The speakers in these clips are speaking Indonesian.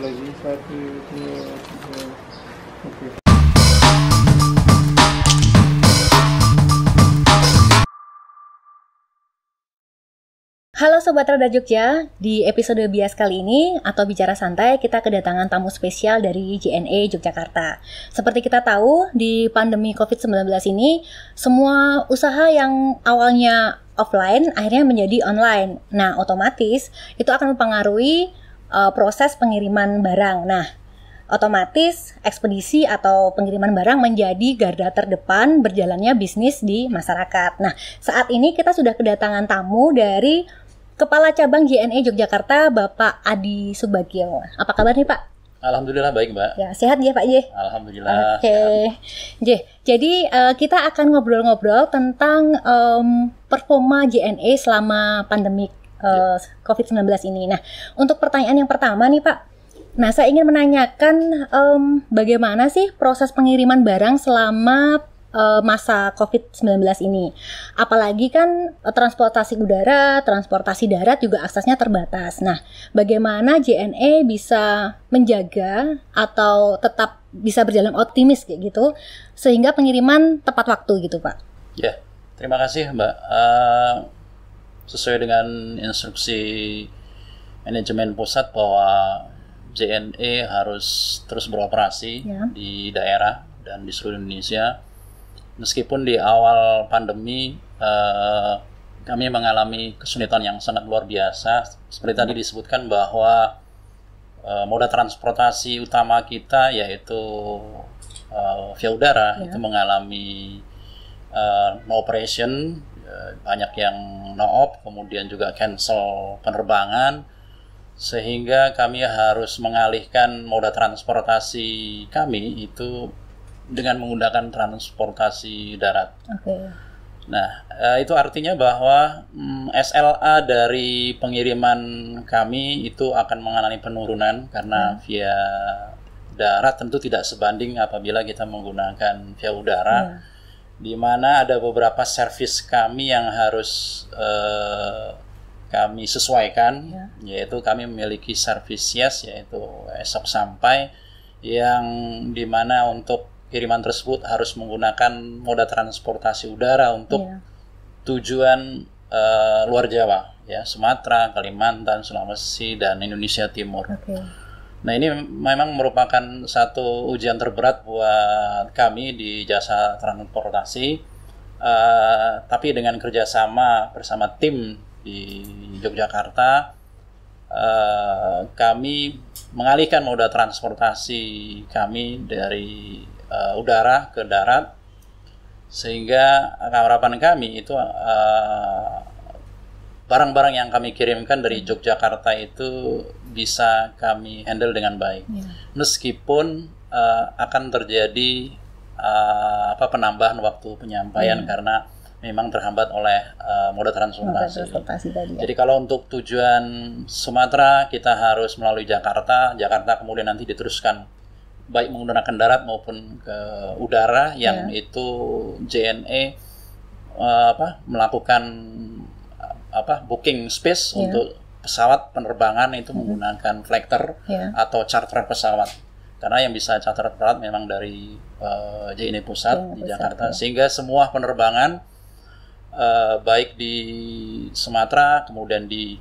Halo Sobat Rada Jogja, di episode bias kali ini atau bicara santai kita kedatangan tamu spesial dari JNE Yogyakarta. Seperti kita tahu di pandemi COVID-19 ini semua usaha yang awalnya offline akhirnya menjadi online. Nah, otomatis itu akan mempengaruhi uh, proses pengiriman barang. Nah, otomatis ekspedisi atau pengiriman barang menjadi garda terdepan berjalannya bisnis di masyarakat. Nah, saat ini kita sudah kedatangan tamu dari Kepala Cabang JNE Yogyakarta, Bapak Adi Subagio. Apa kabar nih, Pak? Alhamdulillah baik, Mbak. Ya, sehat ya, Pak Ye? Ya? Alhamdulillah. Oke. Okay. jadi uh, kita akan ngobrol-ngobrol tentang um, performa JNE selama pandemik uh, eh, COVID-19 ini. Nah, untuk pertanyaan yang pertama nih Pak, Nah, saya ingin menanyakan um, bagaimana sih proses pengiriman barang selama uh, masa COVID-19 ini. Apalagi kan uh, transportasi udara, transportasi darat juga aksesnya terbatas. Nah, bagaimana JNE bisa menjaga atau tetap bisa berjalan optimis kayak gitu sehingga pengiriman tepat waktu gitu, Pak? Ya, terima kasih Mbak. Uh sesuai dengan instruksi manajemen pusat bahwa JNE harus terus beroperasi ya. di daerah dan di seluruh Indonesia. Meskipun di awal pandemi eh, kami mengalami kesulitan yang sangat luar biasa, seperti tadi disebutkan bahwa eh, moda transportasi utama kita yaitu eh, via udara ya. itu mengalami eh, no operation banyak yang no-op, kemudian juga cancel penerbangan, sehingga kami harus mengalihkan moda transportasi kami itu dengan menggunakan transportasi darat. Okay. Nah, eh, itu artinya bahwa mm, SLA dari pengiriman kami itu akan mengalami penurunan karena hmm. via darat tentu tidak sebanding apabila kita menggunakan via udara. Hmm di mana ada beberapa servis kami yang harus uh, kami sesuaikan ya. yaitu kami memiliki servis yes yaitu esok sampai yang di mana untuk kiriman tersebut harus menggunakan moda transportasi udara untuk ya. tujuan uh, luar Jawa ya Sumatera, Kalimantan, Sulawesi dan Indonesia Timur. Okay. Nah ini memang merupakan satu ujian terberat buat kami di jasa transportasi, uh, tapi dengan kerjasama bersama tim di Yogyakarta, uh, kami mengalihkan moda transportasi kami dari uh, udara ke darat, sehingga harapan kami itu barang-barang uh, barang -barang yang kami kirimkan dari Yogyakarta itu bisa kami handle dengan baik. Yeah. Meskipun uh, akan terjadi uh, apa penambahan waktu penyampaian yeah. karena memang terhambat oleh uh, moda transportasi. Moda transportasi ya. Jadi kalau untuk tujuan Sumatera kita harus melalui Jakarta, Jakarta kemudian nanti diteruskan baik menggunakan darat maupun ke udara yang yeah. itu JNE uh, apa melakukan apa booking space yeah. untuk pesawat penerbangan itu hmm. menggunakan flekter yeah. atau charter pesawat karena yang bisa charter pesawat memang dari uh, eh, JNE pusat yeah, di Jakarta ya. sehingga semua penerbangan uh, baik di Sumatera kemudian di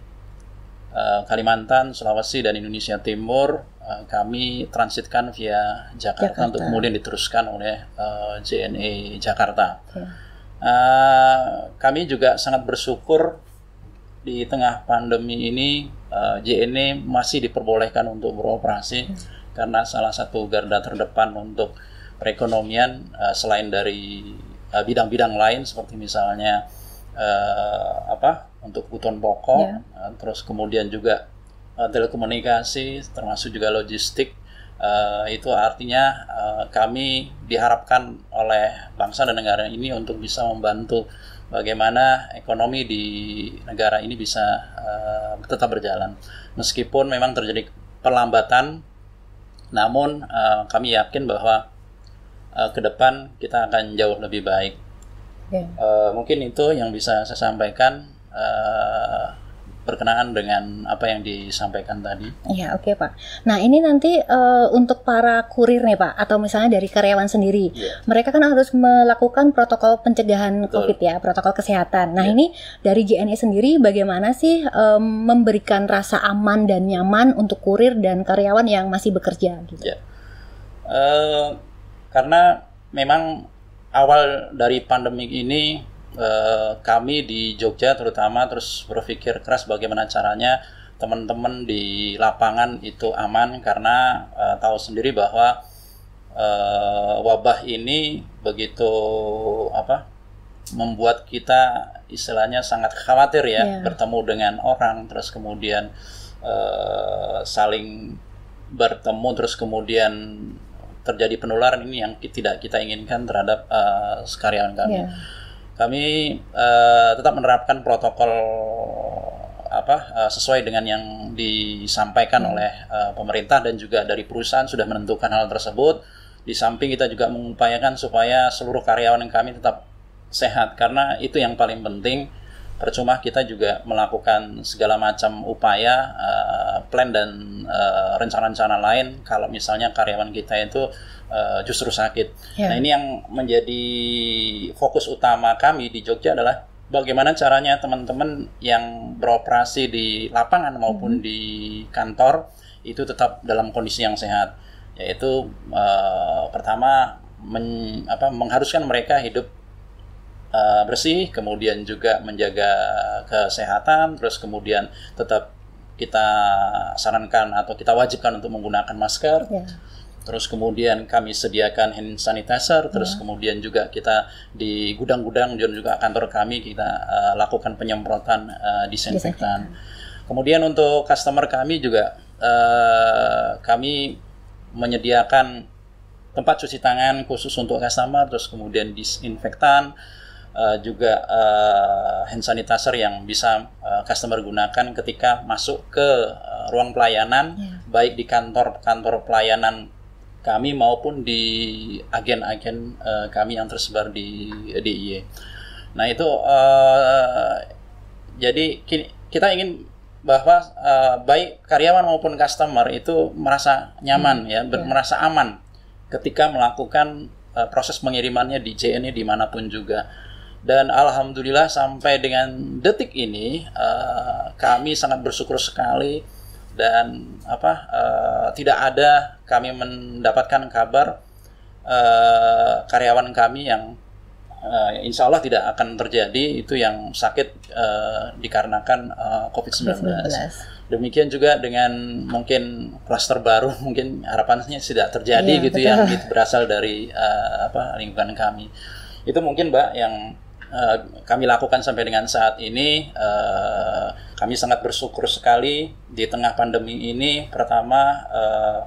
uh, Kalimantan Sulawesi dan Indonesia Timur kami transitkan via Jakarta, Jakarta untuk kemudian diteruskan oleh uh, JNE Jakarta. Yeah. Ya. Uh, kami juga sangat bersyukur di tengah pandemi ini uh, eh, JNE masih diperbolehkan untuk beroperasi hmm. karena salah satu garda terdepan untuk perekonomian uh, selain dari eh, bidang-bidang uh, lain seperti misalnya uh, apa untuk kebutuhan pokok yeah. Ya. uh, terus kemudian juga uh, telekomunikasi termasuk juga logistik uh, itu artinya uh, kami diharapkan oleh bangsa dan negara ini untuk bisa membantu bagaimana ekonomi di negara ini bisa uh, tetap berjalan. Meskipun memang terjadi perlambatan, namun uh, kami yakin bahwa uh, ke depan kita akan jauh lebih baik. Yeah. Ya. Uh, mungkin itu yang bisa saya sampaikan. Uh, berkenaan dengan apa yang disampaikan tadi. Iya, oke okay, Pak. Nah, ini nanti uh, untuk para kurir nih Pak, atau misalnya dari karyawan sendiri, yeah. mereka kan harus melakukan protokol pencegahan Betul. COVID ya, protokol kesehatan. Nah, yeah. ini dari JNE sendiri bagaimana sih um, memberikan rasa aman dan nyaman untuk kurir dan karyawan yang masih bekerja? Gitu? Yeah. Iya. Uh, karena memang awal dari pandemi ini Eh, kami di Jogja terutama terus berpikir keras bagaimana caranya teman-teman di lapangan itu aman karena uh, tahu sendiri bahwa uh, wabah ini begitu apa membuat kita istilahnya sangat khawatir ya yeah. bertemu dengan orang terus kemudian uh, saling bertemu terus kemudian terjadi penularan ini yang tidak kita inginkan terhadap uh, sekalian kami. Yeah kami uh, tetap menerapkan protokol apa uh, sesuai dengan yang disampaikan hmm. oleh uh, pemerintah dan juga dari perusahaan sudah menentukan hal tersebut. Di samping kita juga mengupayakan supaya seluruh karyawan yang kami tetap sehat karena itu yang paling penting percuma kita juga melakukan segala macam upaya uh, plan dan rencana eh, rencana-rencana lain kalau misalnya karyawan kita itu uh, justru sakit. Yeah. Nah ini yang menjadi fokus utama kami di Jogja adalah bagaimana caranya teman-teman yang beroperasi di lapangan maupun hmm. di kantor itu tetap dalam kondisi yang sehat yaitu uh, pertama men, apa, mengharuskan mereka hidup uh, bersih, kemudian juga menjaga kesehatan, terus kemudian tetap kita sarankan atau kita wajibkan untuk menggunakan masker. Yeah. Terus kemudian kami sediakan hand sanitizer, yeah. terus ya. kemudian juga kita di gudang-gudang dan juga kantor kami kita uh, lakukan penyemprotan uh, disinfektan. Kemudian untuk customer kami juga uh, kami menyediakan tempat cuci tangan khusus untuk customer, terus kemudian disinfektan, Eh, juga uh, hand sanitizer yang bisa uh, customer gunakan ketika masuk ke uh, ruang pelayanan yeah. baik di kantor-kantor pelayanan kami maupun di agen-agen uh, kami yang tersebar di DIY. E. Nah itu uh, jadi kita ingin bahwa uh, baik karyawan maupun customer itu merasa nyaman hmm, ya, yeah. merasa aman ketika melakukan uh, proses pengirimannya di JNE dimanapun juga dan alhamdulillah sampai dengan detik ini uh, kami sangat bersyukur sekali dan apa uh, tidak ada kami mendapatkan kabar uh, karyawan kami yang uh, insya Allah tidak akan terjadi itu yang sakit uh, dikarenakan uh, COVID-19. Demikian juga dengan mungkin klaster baru mungkin harapannya tidak terjadi iya, gitu ya, gitu betul. yang berasal dari uh, apa lingkungan kami. Itu mungkin Mbak yang Eh, kami lakukan sampai dengan saat ini uh, kami sangat bersyukur sekali di tengah pandemi ini pertama eh,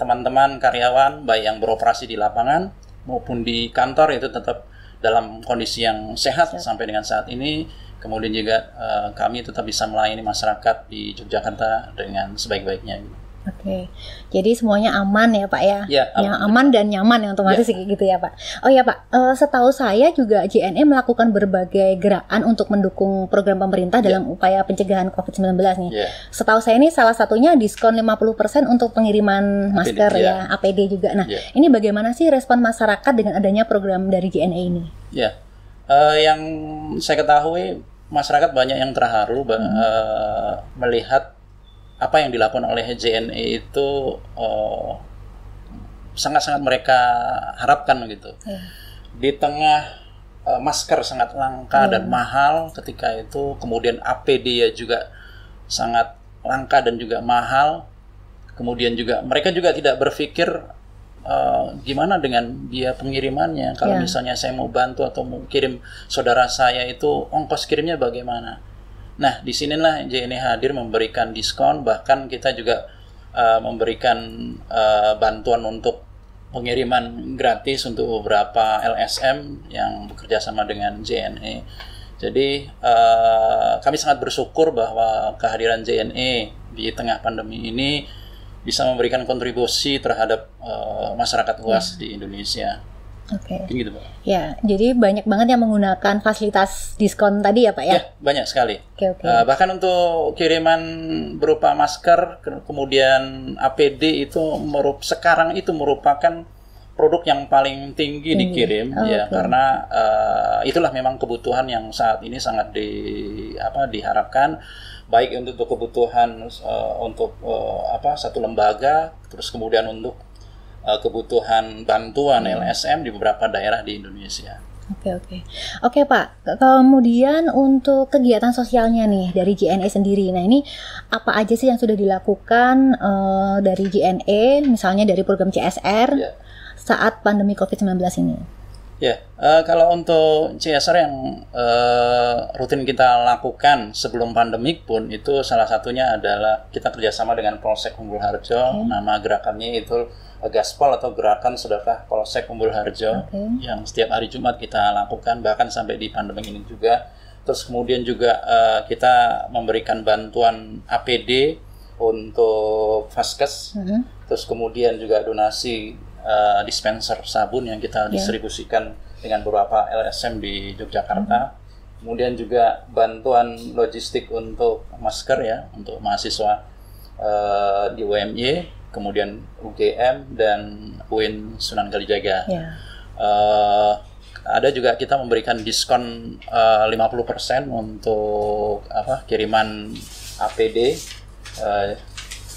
teman-teman uh, karyawan baik yang beroperasi di lapangan maupun di kantor itu tetap dalam kondisi yang sehat ya. sampai dengan saat ini kemudian juga uh, kami tetap bisa melayani masyarakat di Yogyakarta dengan sebaik-baiknya Oke, okay. jadi semuanya aman ya Pak ya? ya aman. Yang aman dan nyaman yang otomatis ya. gitu ya Pak. Oh ya Pak, uh, setahu saya juga JNE melakukan berbagai gerakan untuk mendukung program pemerintah ya. dalam upaya pencegahan COVID-19 nih. Ya. Setahu saya ini salah satunya diskon 50% untuk pengiriman masker iya. ya. ya, APD juga. Nah, ya. ini bagaimana sih respon masyarakat dengan adanya program dari JNE ini? Ya, uh, yang saya ketahui masyarakat banyak yang terharu hmm. uh, melihat apa yang dilakukan oleh JNE itu sangat eh, sangat-sangat mereka harapkan gitu. Hmm. Di tengah uh, masker sangat langka hmm. dan mahal ketika itu, kemudian APD ya juga sangat langka dan juga mahal. Kemudian juga mereka juga tidak berpikir uh, gimana dengan dia pengirimannya. Kalau yeah. misalnya saya mau bantu atau mau kirim saudara saya itu ongkos kirimnya bagaimana. Nah, di sinilah JNE hadir memberikan diskon, bahkan kita juga uh, memberikan uh, bantuan untuk pengiriman gratis untuk beberapa LSM yang bekerja sama dengan JNE. Jadi uh, kami sangat bersyukur bahwa kehadiran JNE di tengah pandemi ini bisa memberikan kontribusi terhadap uh, masyarakat luas hmm. di Indonesia. Oke. Okay. gitu, Ya, jadi banyak banget yang menggunakan fasilitas diskon tadi ya, Pak ya? Ya, banyak sekali. Oke, okay, Okay. Uh, eh, bahkan untuk kiriman berupa masker, kemudian APD itu merup sekarang itu merupakan produk yang paling tinggi, tinggi. dikirim oh, ya okay. karena uh, itulah memang kebutuhan yang saat ini sangat di apa diharapkan baik untuk kebutuhan uh, untuk uh, apa satu lembaga terus kemudian untuk Eh, kebutuhan bantuan LSM hmm. di beberapa daerah di Indonesia. Oke oke oke Pak. Kemudian untuk kegiatan sosialnya nih dari JNE sendiri. Nah ini apa aja sih yang sudah dilakukan uh, dari JNE, misalnya dari program CSR yeah. saat pandemi COVID-19 ini? Ya, uh, kalau untuk CSR yang uh, rutin kita lakukan sebelum pandemik pun itu salah satunya adalah kita kerjasama dengan Polsek Unggul Harjo, okay. nama gerakannya itu Gaspol atau gerakan sedekah Polsek Umbul Harjo okay. yang setiap hari Jumat kita lakukan bahkan sampai di pandemi ini juga. Terus kemudian juga uh, kita memberikan bantuan APD untuk vaskes. Uh mm-hmm. -huh. Terus kemudian juga donasi uh, dispenser sabun yang kita yeah. distribusikan dengan beberapa LSM di Yogyakarta. Uh mm-hmm. -huh. Kemudian juga bantuan logistik untuk masker ya untuk mahasiswa uh, di UMY kemudian UGM dan UIN Sunan Kalijaga. Yeah. Ya. Uh, ada juga kita memberikan diskon eh, uh, 50% untuk apa kiriman APD uh, eh,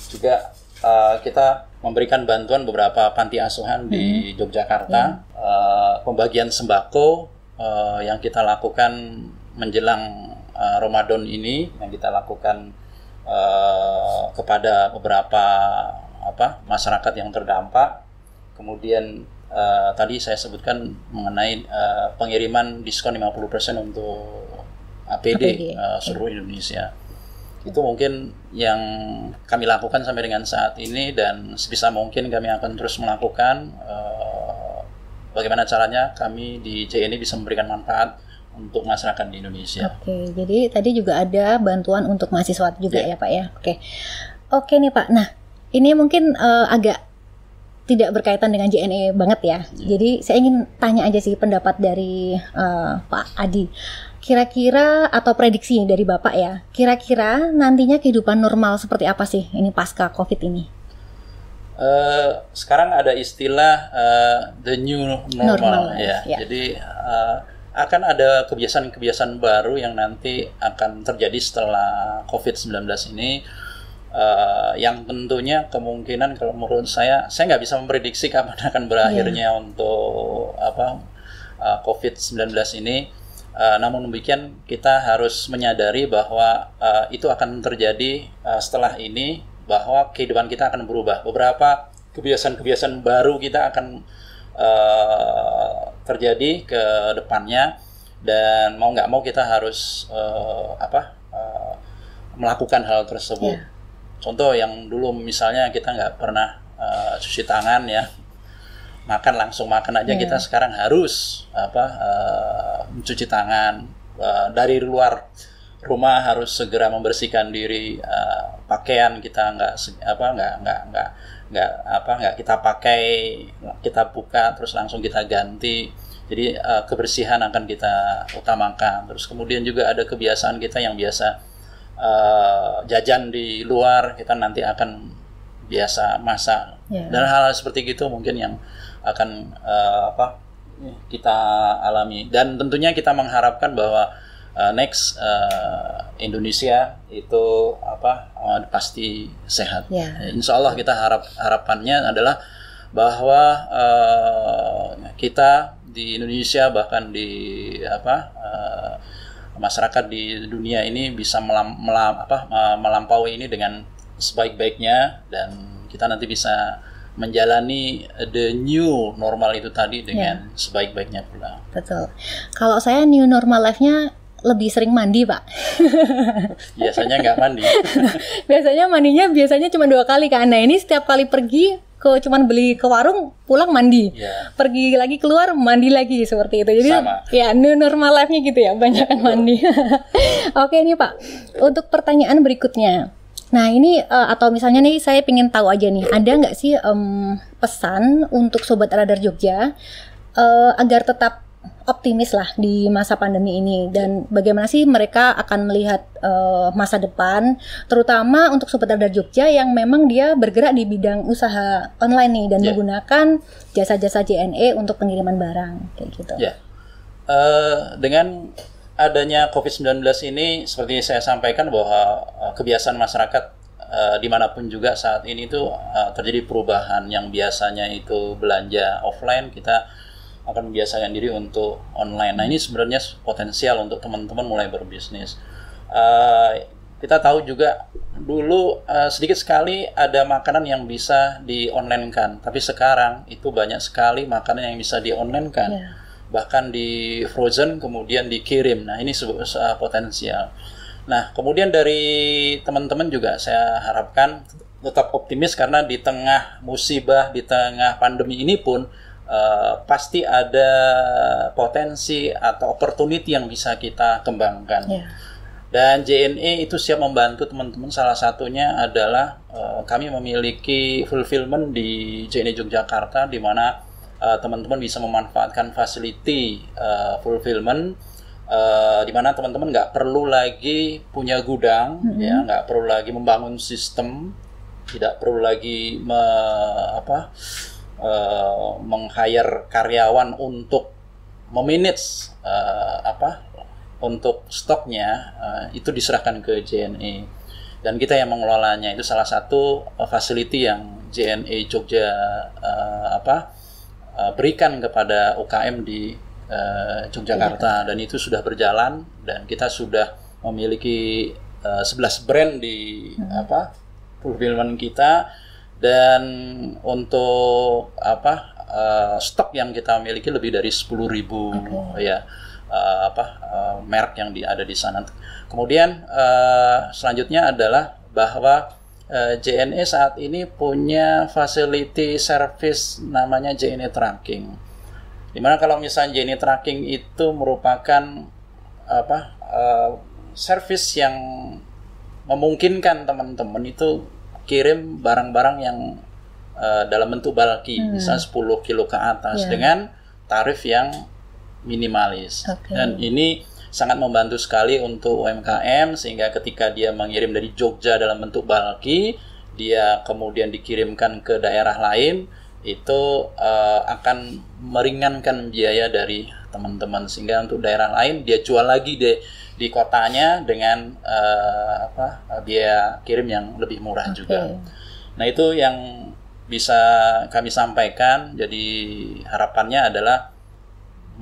juga uh, kita memberikan bantuan beberapa panti asuhan hmm. di Yogyakarta yeah. Ya. uh, pembagian sembako uh, yang kita lakukan menjelang uh, Ramadan ini yang kita lakukan uh, kepada beberapa apa masyarakat yang terdampak. Kemudian uh, tadi saya sebutkan mengenai uh, pengiriman diskon 50% untuk APD, Uh, eh, seluruh Indonesia. Itu mungkin yang kami lakukan sampai dengan saat ini dan sebisa mungkin kami akan terus melakukan uh, bagaimana caranya kami di JNI bisa memberikan manfaat untuk masyarakat di Indonesia. Oke, jadi tadi juga ada bantuan untuk mahasiswa juga yeah. ya Pak ya. Oke, oke nih Pak. Nah ini mungkin uh, agak tidak berkaitan dengan JNE banget ya. Yeah. Jadi saya ingin tanya aja sih pendapat dari uh, Pak Adi. Kira-kira atau prediksi dari Bapak ya, kira-kira nantinya kehidupan normal seperti apa sih ini pasca COVID ini? Uh, sekarang ada istilah uh, the new normal, normal ya. Yeah. Jadi uh, akan ada kebiasaan-kebiasaan baru yang nanti akan terjadi setelah COVID-19 ini Eh, yang tentunya kemungkinan kalau menurut saya saya nggak bisa memprediksi kapan akan berakhirnya yeah. untuk apa uh, eh, COVID-19 ini. Uh, namun demikian kita harus menyadari bahwa uh, itu akan terjadi uh, setelah ini bahwa kehidupan kita akan berubah. Beberapa kebiasaan-kebiasaan baru kita akan uh, terjadi ke depannya dan mau nggak mau kita harus uh, apa uh, melakukan hal tersebut. Yeah contoh yang dulu misalnya kita nggak pernah uh, cuci tangan ya makan langsung makan aja yeah. kita iya. sekarang harus apa uh, mencuci tangan uh, dari luar rumah harus segera membersihkan diri uh, pakaian kita nggak apa nggak nggak nggak nggak apa nggak kita pakai kita buka terus langsung kita ganti jadi uh, kebersihan akan kita utamakan terus kemudian juga ada kebiasaan kita yang biasa Eh, jajan di luar kita nanti akan biasa masak yeah. dan hal-hal seperti itu mungkin yang akan uh, apa kita alami dan tentunya kita mengharapkan bahwa uh, next uh, Indonesia itu apa uh, pasti sehat yeah. Insya Allah kita harap harapannya adalah bahwa uh, kita di Indonesia bahkan di apa uh, masyarakat di dunia ini bisa melam, melam, apa, eh, melampaui ini dengan sebaik-baiknya dan kita nanti bisa menjalani the new normal itu tadi ya. dengan yeah. sebaik-baiknya pula. Betul. Kalau saya new normal life-nya lebih sering mandi pak biasanya nggak mandi nah, biasanya mandinya biasanya cuma dua kali kan nah ini setiap kali pergi ke cuman beli ke warung pulang mandi yeah. pergi lagi keluar mandi lagi seperti itu jadi Sama. ya new normal life-nya gitu ya banyak yeah. mandi oke ini pak untuk pertanyaan berikutnya Nah ini uh, atau misalnya nih saya ingin tahu aja nih ada nggak sih um, pesan untuk sobat radar Jogja uh, agar tetap optimis lah di masa pandemi ini dan bagaimana sih mereka akan melihat uh, masa depan terutama untuk supporter dari Jogja yang memang dia bergerak di bidang usaha online nih dan yeah. menggunakan jasa-jasa JNE untuk pengiriman barang kayak gitu. Ya. Yeah. Uh, dengan adanya COVID-19 ini seperti saya sampaikan bahwa uh, kebiasaan masyarakat uh, dimanapun juga saat ini itu uh, terjadi perubahan yang biasanya itu belanja offline kita akan membiasakan diri untuk online. Nah ini sebenarnya potensial untuk teman-teman mulai berbisnis. Uh, kita tahu juga dulu uh, sedikit sekali ada makanan yang bisa di online kan, tapi sekarang itu banyak sekali makanan yang bisa di online kan, yeah. bahkan di frozen kemudian dikirim. Nah ini sebuah eh, potensial. Nah kemudian dari teman-teman juga saya harapkan tetap optimis karena di tengah musibah, di tengah pandemi ini pun Eh, pasti ada potensi atau opportunity yang bisa kita kembangkan. Yeah. Dan JNE itu siap membantu teman-teman. Salah satunya adalah uh, kami memiliki fulfillment di JNE Yogyakarta, di mana uh, teman-teman bisa memanfaatkan facility uh, fulfillment, uh, di mana teman-teman nggak perlu lagi punya gudang, mm-hmm. ya nggak perlu lagi membangun sistem, tidak perlu lagi me, apa uh, meng-hire karyawan untuk memanage uh, apa untuk stoknya uh, itu diserahkan ke JNE dan kita yang mengelolanya itu salah satu uh, facility yang JNE Jogja uh, apa uh, berikan kepada UKM di uh, Yogyakarta ya. dan itu sudah berjalan dan kita sudah memiliki uh, 11 brand di hmm. apa fulfillment kita dan untuk apa uh, stok yang kita miliki lebih dari 10.000 ribu ya uh, apa uh, merek yang di, ada di sana. Kemudian uh, selanjutnya adalah bahwa uh, JNE saat ini punya facility service namanya JNE Tracking. Dimana kalau misalnya JNE Tracking itu merupakan apa uh, service yang memungkinkan teman-teman itu kirim barang-barang yang uh, dalam bentuk balki, hmm. misalnya 10 kilo ke atas yeah. dengan tarif yang minimalis. Okay. Dan ini sangat membantu sekali untuk UMKM sehingga ketika dia mengirim dari Jogja dalam bentuk balki, dia kemudian dikirimkan ke daerah lain itu uh, akan meringankan biaya dari teman-teman sehingga untuk daerah lain dia jual lagi di di kotanya dengan uh, apa biaya kirim yang lebih murah okay. juga. Nah itu yang bisa kami sampaikan. Jadi harapannya adalah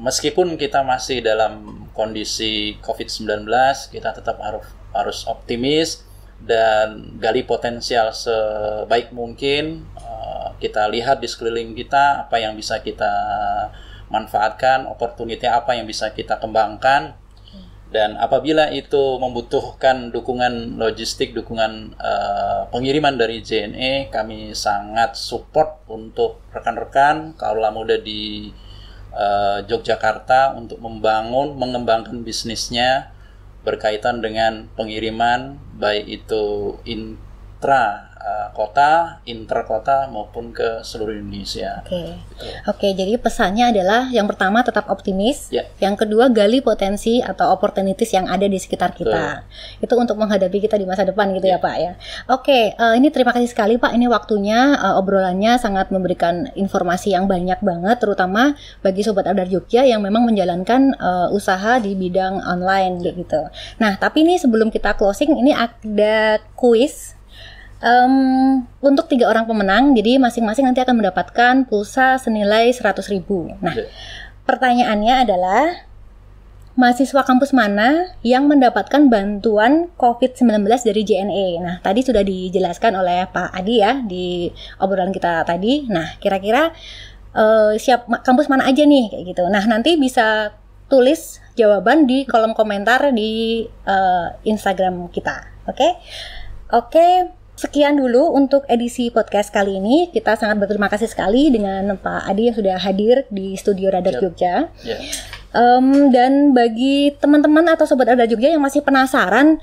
meskipun kita masih dalam kondisi COVID-19 kita tetap harus harus optimis dan gali potensial sebaik mungkin kita lihat di sekeliling kita apa yang bisa kita manfaatkan opportunity apa yang bisa kita kembangkan dan apabila itu membutuhkan dukungan logistik, dukungan uh, pengiriman dari JNE, kami sangat support untuk rekan-rekan kaulah muda di uh, Yogyakarta untuk membangun, mengembangkan bisnisnya berkaitan dengan pengiriman, baik itu in intra uh, kota, interkota maupun ke seluruh Indonesia. Oke. Okay. Gitu. Oke, okay, jadi pesannya adalah yang pertama tetap optimis, yeah. yang kedua gali potensi atau opportunities yang ada di sekitar kita. Betul. Itu untuk menghadapi kita di masa depan gitu yeah. ya, Pak ya. Oke, okay, uh, eh, ini terima kasih sekali Pak, ini waktunya uh, obrolannya sangat memberikan informasi yang banyak banget terutama bagi sobat Adar Jogja yang memang menjalankan uh, usaha di bidang online yeah. gitu. Nah, tapi ini sebelum kita closing ini ada kuis Um, untuk tiga orang pemenang, jadi masing-masing nanti akan mendapatkan pulsa senilai 100 ribu. Nah, iya. pertanyaannya adalah mahasiswa kampus mana yang mendapatkan bantuan COVID-19 dari JNE. Nah, tadi sudah dijelaskan oleh Pak Adi ya di obrolan kita tadi. Nah, kira-kira uh, siap kampus mana aja nih kayak gitu. Nah, nanti bisa tulis jawaban di kolom komentar di uh, Instagram kita. Oke? Okay? Oke, okay, Sekian dulu untuk edisi podcast kali ini. Kita sangat berterima kasih sekali dengan Pak Adi yang sudah hadir di studio Radar yep. Jogja. Yeah. Um, dan bagi teman-teman atau sobat Radar Jogja yang masih penasaran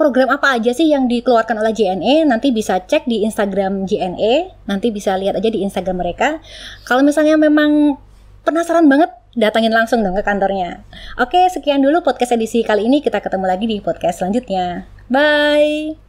program apa aja sih yang dikeluarkan oleh JNE nanti bisa cek di Instagram JNE nanti bisa lihat aja di Instagram mereka kalau misalnya memang penasaran banget datangin langsung dong ke kantornya oke sekian dulu podcast edisi kali ini kita ketemu lagi di podcast selanjutnya bye